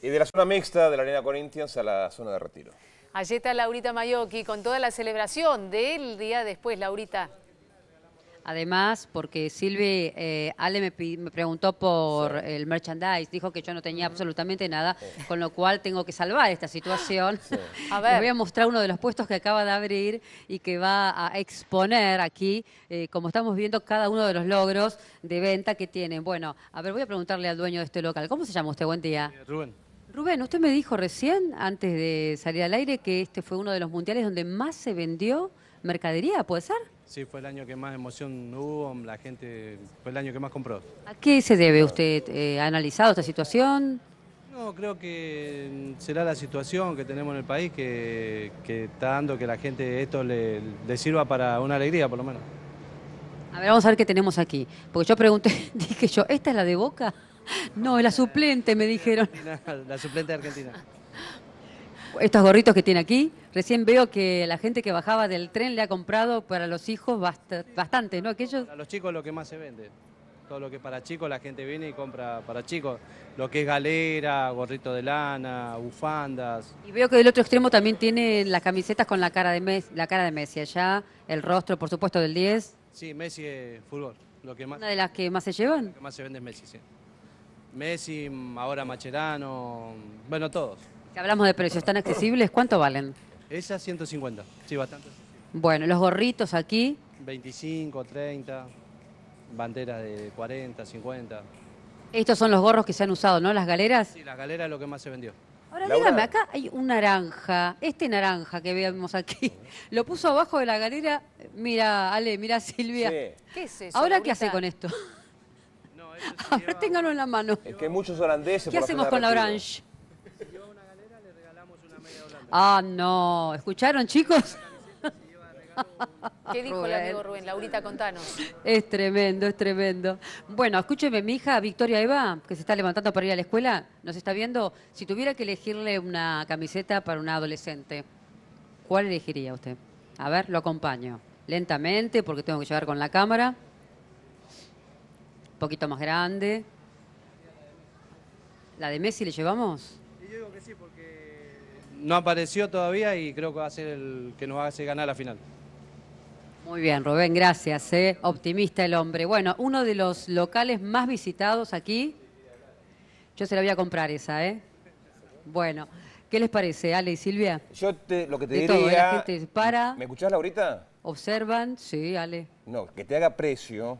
Y de la zona mixta de la Arena Corinthians a la zona de retiro. Allí está Laurita Mayoki con toda la celebración del día después, Laurita. Además, porque Silvi eh, Ale me, preguntó por el merchandise, dijo que yo no tenía absolutamente nada, con lo cual tengo que salvar esta situación. A ver. voy a mostrar uno de los puestos que acaba de abrir y que va a exponer aquí, eh, como estamos viendo, cada uno de los logros de venta que tienen. Bueno, a ver, voy a preguntarle al dueño de este local. ¿Cómo se llama usted? Buen día. Rubén. Rubén, usted me dijo recién, antes de salir al aire, que este fue uno de los mundiales donde más se vendió mercadería, ¿puede ser? Sí, fue el año que más emoción hubo, la gente, fue el año que más compró. ¿A qué se debe usted? ¿Ha eh, analizado esta situación? No, creo que será la situación que tenemos en el país que, está dando que la gente esto le, le sirva para una alegría, por lo menos. A ver, vamos a ver qué tenemos aquí. Porque yo pregunté, dije yo, ¿esta es la de Boca? No, la suplente, me dijeron. la suplente de Argentina. Estos gorritos que tiene aquí, recién veo que la gente que bajaba del tren le ha comprado para los hijos bastante, ¿no? Aquellos... Para los chicos lo que más se vende. Todo lo que para chicos, la gente viene y compra para chicos. Lo que es galera, gorrito de lana, bufandas. Y veo que del otro extremo también tiene las camisetas con la cara de Messi, la cara de Messi allá, el rostro, por supuesto, del 10. Sí, Messi es fútbol. Lo que Una de las que más se llevan. Lo que más se vende es Messi, sí. Messi, ahora Macherano, bueno, todos. Si hablamos de precios tan accesibles, ¿cuánto valen? Esas 150, sí, bastante. Bueno, los gorritos aquí. 25, 30, banderas de 40, 50. Estos son los gorros que se han usado, ¿no? Las galeras. Sí, las galeras es lo que más se vendió. Ahora dígame, acá hay un naranja, este naranja que vemos aquí, lo puso abajo de la galera, mira Ale, mira Silvia. ¿Qué es eso? ¿Ahora qué hace con esto? A ver, ténganlo en la mano. Es que muchos holandeses. ¿Qué hacemos con la orange? Ah, no. ¿Escucharon, chicos? ¿Qué dijo el amigo Rubén? Laurita, contanos. Es tremendo, es tremendo. Bueno, escúcheme, mi hija Victoria Eva, que se está levantando para ir a la escuela, nos está viendo. Si tuviera que elegirle una camiseta para una adolescente, ¿cuál elegiría usted? A ver, lo acompaño. Lentamente, porque tengo que llevar con la cámara. Un poquito más grande. ¿La de Messi le llevamos? yo digo que sí, porque no apareció todavía y creo que va a ser el que nos va ganar la final. Muy bien, Rubén, gracias. Eh. Optimista el hombre. Bueno, uno de los locales más visitados aquí. Yo se la voy a comprar esa, ¿eh? Bueno, ¿qué les parece, Ale y Silvia? Yo te, lo que te de eh, diría... Todo, la gente para... ¿Me escuchás, Laurita? Observan, sí, Ale. No, que te haga precio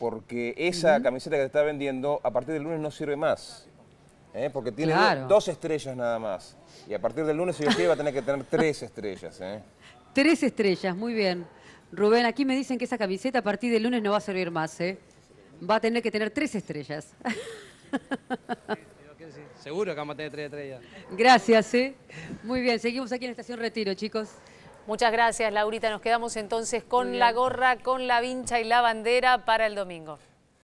porque esa camiseta que te está vendiendo a partir del lunes no sirve más. ¿eh? Porque tiene dos estrellas nada más. Y a partir del lunes, si yo va a tener que tener tres estrellas. ¿eh? Tres estrellas, muy bien. Rubén, aquí me dicen que esa camiseta a partir del lunes no va a servir más. ¿eh? Va a tener que tener tres estrellas. Seguro que vamos a tener tres estrellas. Gracias, ¿eh? Muy bien, seguimos aquí en Estación Retiro, chicos. Muchas gracias, Laurita. Nos quedamos entonces con la gorra, con la vincha y la bandera para el domingo.